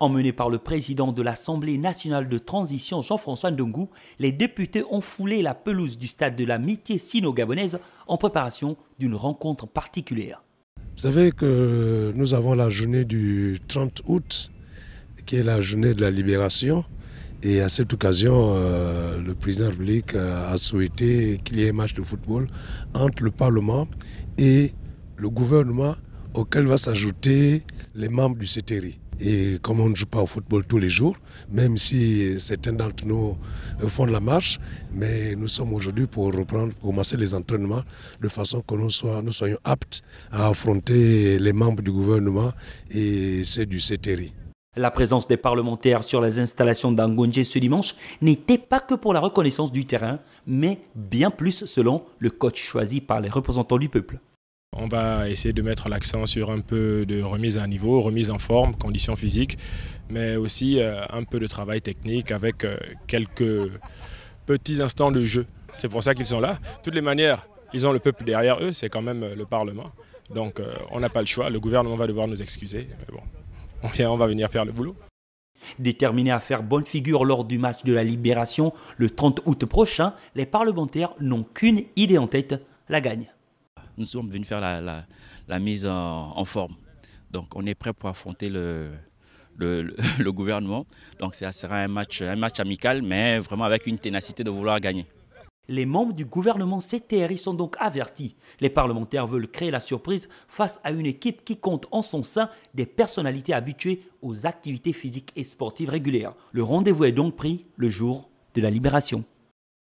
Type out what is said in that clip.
Emmenés par le président de l'Assemblée nationale de transition Jean-François Ndongou, les députés ont foulé la pelouse du stade de l'amitié sino-gabonaise en préparation d'une rencontre particulière. Vous savez que nous avons la journée du 30 août, qui est la journée de la libération. Et à cette occasion, euh, le président de euh, a souhaité qu'il y ait un match de football entre le Parlement et le gouvernement auquel va s'ajouter les membres du CETERI. Et comme on ne joue pas au football tous les jours, même si certains d'entre nous font de la marche, mais nous sommes aujourd'hui pour reprendre, pour commencer les entraînements de façon que nous, soyons, nous soyons aptes à affronter les membres du gouvernement et ceux du CTRI. La présence des parlementaires sur les installations d'Angonje ce dimanche n'était pas que pour la reconnaissance du terrain, mais bien plus selon le coach choisi par les représentants du peuple. On va essayer de mettre l'accent sur un peu de remise à niveau, remise en forme, conditions physiques, mais aussi euh, un peu de travail technique avec euh, quelques petits instants de jeu. C'est pour ça qu'ils sont là. De toutes les manières, ils ont le peuple derrière eux, c'est quand même euh, le Parlement. Donc on n'a pas le choix, le gouvernement va devoir nous excuser. bon, on va venir faire le boulot. Déterminés à faire bonne figure lors du match de la Libération le 30 août prochain, les parlementaires n'ont qu'une idée en tête, la gagne nous sommes venus faire la, mise en, forme. Donc on est prêt pour affronter le, gouvernement. Donc ça sera un match, un match amical, mais vraiment avec une ténacité de vouloir gagner. Les membres du gouvernement CTRI sont donc avertis. Les parlementaires veulent créer la surprise face à une équipe qui compte en son sein des personnalités habituées aux activités physiques et sportives régulières. Le rendez-vous est donc pris le jour de la libération.